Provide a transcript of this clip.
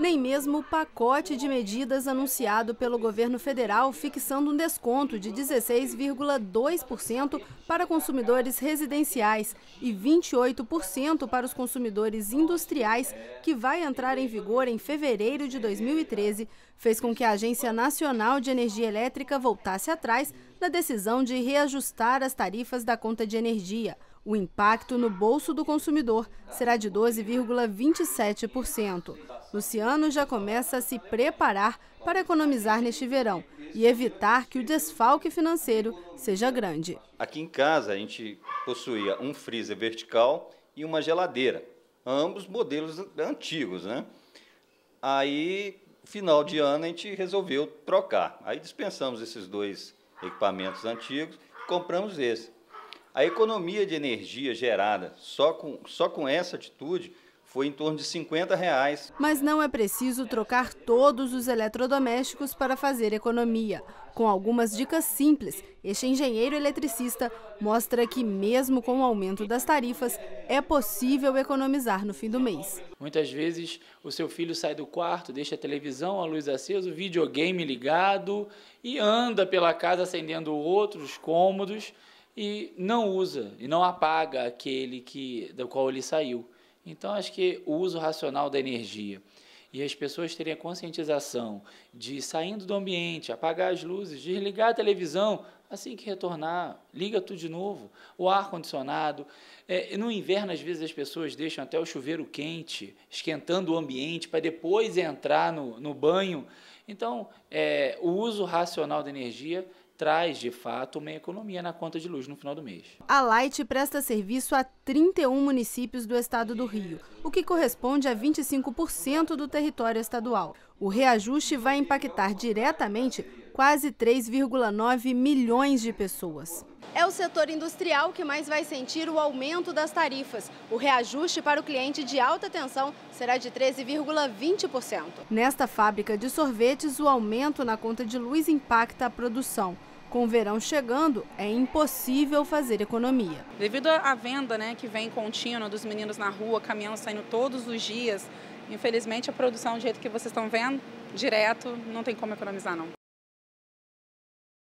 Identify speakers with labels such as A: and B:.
A: nem mesmo o pacote de medidas anunciado pelo governo federal, fixando um desconto de 16,2% para consumidores residenciais e 28% para os consumidores industriais, que vai entrar em vigor em fevereiro de 2013, fez com que a Agência Nacional de Energia Elétrica voltasse atrás na decisão de reajustar as tarifas da conta de energia. O impacto no bolso do consumidor será de 12,27%. Luciano já começa a se preparar para economizar neste verão e evitar que o desfalque financeiro seja grande.
B: Aqui em casa a gente possuía um freezer vertical e uma geladeira, ambos modelos antigos, né? Aí, final de ano a gente resolveu trocar. Aí dispensamos esses dois equipamentos antigos e compramos esse. A economia de energia gerada só com, só com essa atitude foi em torno de 50 reais. Mas
A: não é preciso trocar todos os eletrodomésticos para fazer economia. Com algumas dicas simples, este engenheiro eletricista mostra que mesmo com o aumento das tarifas, é possível economizar no fim do mês.
C: Muitas vezes o seu filho sai do quarto, deixa a televisão, a luz acesa, o videogame ligado e anda pela casa acendendo outros cômodos e não usa e não apaga aquele que do qual ele saiu. Então, acho que o uso racional da energia e as pessoas terem a conscientização de saindo do ambiente, apagar as luzes, desligar a televisão, assim que retornar, liga tudo de novo, o ar-condicionado. É, no inverno, às vezes, as pessoas deixam até o chuveiro quente, esquentando o ambiente, para depois entrar no, no banho. Então, é, o uso racional da energia traz de fato uma economia na conta de luz no final do mês.
A: A Light presta serviço a 31 municípios do estado do Rio, o que corresponde a 25% do território estadual. O reajuste vai impactar diretamente quase 3,9 milhões de pessoas. É o setor industrial que mais vai sentir o aumento das tarifas. O reajuste para o cliente de alta tensão será de 13,20%. Nesta fábrica de sorvetes, o aumento na conta de luz impacta a produção. Com o verão chegando, é impossível fazer economia. Devido à venda né, que vem contínua dos meninos na rua, caminhão saindo todos os dias, infelizmente a
C: produção do jeito que vocês estão vendo, direto, não tem como economizar não.